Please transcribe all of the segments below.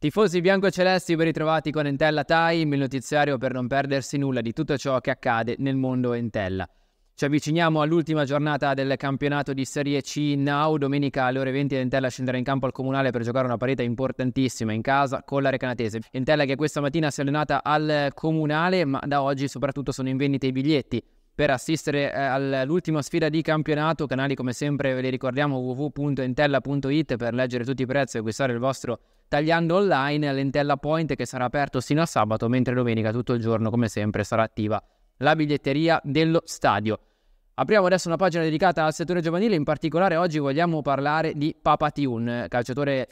Tifosi bianco e celesti, ben ritrovati con Entella Time, il notiziario per non perdersi nulla di tutto ciò che accade nel mondo Entella. Ci avviciniamo all'ultima giornata del campionato di Serie C Now. Domenica alle ore 20 Entella scenderà in campo al Comunale per giocare una partita importantissima in casa con la Recanatese. Entella che questa mattina si è allenata al Comunale, ma da oggi soprattutto sono in vendita i biglietti per assistere eh, all'ultima sfida di campionato. Canali come sempre ve li ricordiamo www.entella.it per leggere tutti i prezzi e acquistare il vostro tagliando online all'Entella Point che sarà aperto sino a sabato, mentre domenica tutto il giorno come sempre sarà attiva la biglietteria dello stadio. Apriamo adesso una pagina dedicata al settore giovanile, in particolare oggi vogliamo parlare di Papa Tiun, calciatore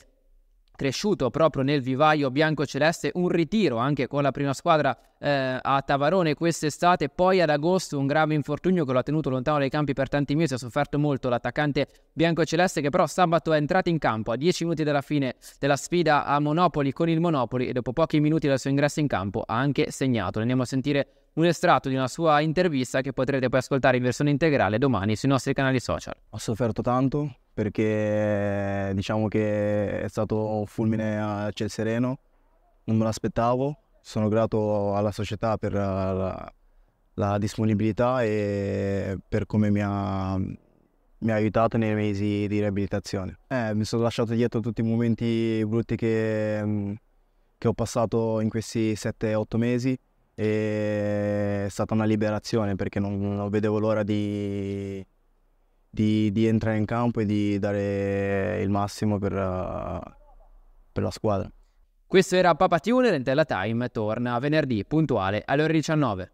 cresciuto proprio nel vivaio bianco-celeste, un ritiro anche con la prima squadra eh, a Tavarone quest'estate, poi ad agosto un grave infortunio che lo ha tenuto lontano dai campi per tanti mesi, ha sofferto molto l'attaccante bianco-celeste che però sabato è entrato in campo a 10 minuti dalla fine della sfida a Monopoli con il Monopoli e dopo pochi minuti dal suo ingresso in campo ha anche segnato. Andiamo a sentire un estratto di una sua intervista che potrete poi ascoltare in versione integrale domani sui nostri canali social. Ho sofferto tanto, perché diciamo che è stato un fulmine a ciel sereno, non me l'aspettavo, sono grato alla società per la, la disponibilità e per come mi ha, mi ha, aiutato nei mesi di riabilitazione. Eh, mi sono lasciato dietro tutti i momenti brutti che, che ho passato in questi 7-8 mesi e è stata una liberazione perché non, non vedevo l'ora di di, di, entrare in campo e di dare il massimo per, per la squadra. Questo era Papa Tune, Entella Time torna venerdì puntuale alle ore 19.